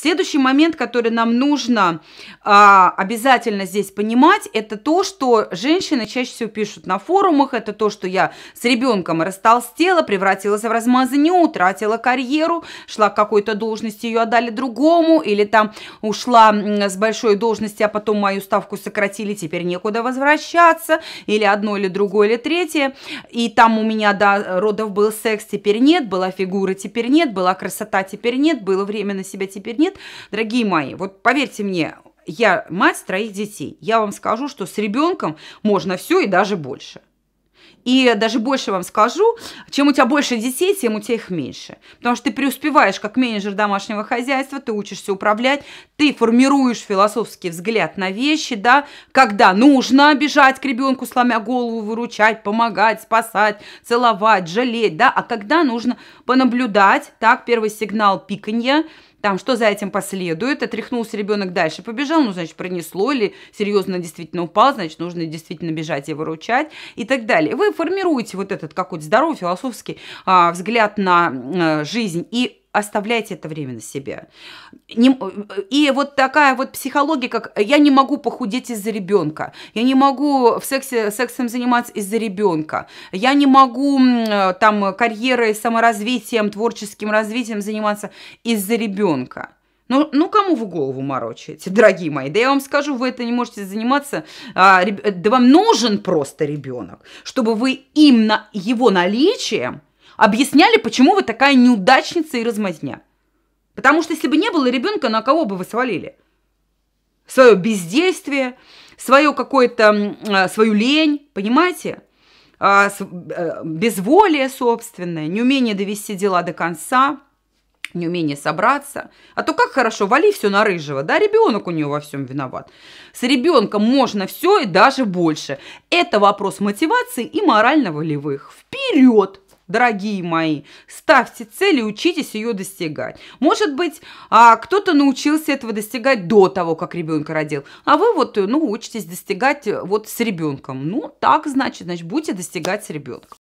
Следующий момент, который нам нужно а, обязательно здесь понимать, это то, что женщины чаще всего пишут на форумах, это то, что я с ребенком растолстела, превратилась в размазанную, утратила карьеру, шла к какой-то должности, ее отдали другому, или там ушла с большой должности, а потом мою ставку сократили, теперь некуда возвращаться, или одно, или другое, или третье, и там у меня до родов был секс, теперь нет, была фигура, теперь нет, была красота, теперь нет, было время на себя, теперь нет, нет. Дорогие мои, вот поверьте мне, я мать троих детей. Я вам скажу, что с ребенком можно все и даже больше. И даже больше вам скажу, чем у тебя больше детей, тем у тебя их меньше. Потому что ты преуспеваешь как менеджер домашнего хозяйства, ты учишься управлять, ты формируешь философский взгляд на вещи, да, когда нужно бежать к ребенку, сломя голову, выручать, помогать, спасать, целовать, жалеть, да, а когда нужно понаблюдать, так, первый сигнал пиканья – там, что за этим последует, отряхнулся ребенок дальше, побежал, ну, значит, пронесло или серьезно действительно упал, значит, нужно действительно бежать и выручать и так далее. Вы формируете вот этот какой-то здоровый философский а, взгляд на а, жизнь и оставляйте это время на себя. Не, и вот такая вот психология, как я не могу похудеть из-за ребенка, я не могу в сексе, сексом заниматься из-за ребенка, я не могу там карьерой, саморазвитием, творческим развитием заниматься из-за ребенка. Ну, ну, кому в голову морочить, дорогие мои? Да я вам скажу, вы это не можете заниматься. А, э, Да вам нужен просто ребенок, чтобы вы им на его наличием объясняли, почему вы такая неудачница и размазня. Потому что если бы не было ребенка, на кого бы вы свалили? Свое бездействие, свое какое-то, а, свою лень, понимаете? А, э, безволие собственное, неумение довести дела до конца, неумение собраться. А то как хорошо, вали все на рыжего, да, ребенок у нее во всем виноват. С ребенком можно все и даже больше. Это вопрос мотивации и морально-волевых. Вперед! дорогие мои. Ставьте цели, учитесь ее достигать. Может быть, а кто-то научился этого достигать до того, как ребенка родил, а вы вот, ну, учитесь достигать э, вот с ребенком. Ну, так, значит, значит, будете достигать с ребенком.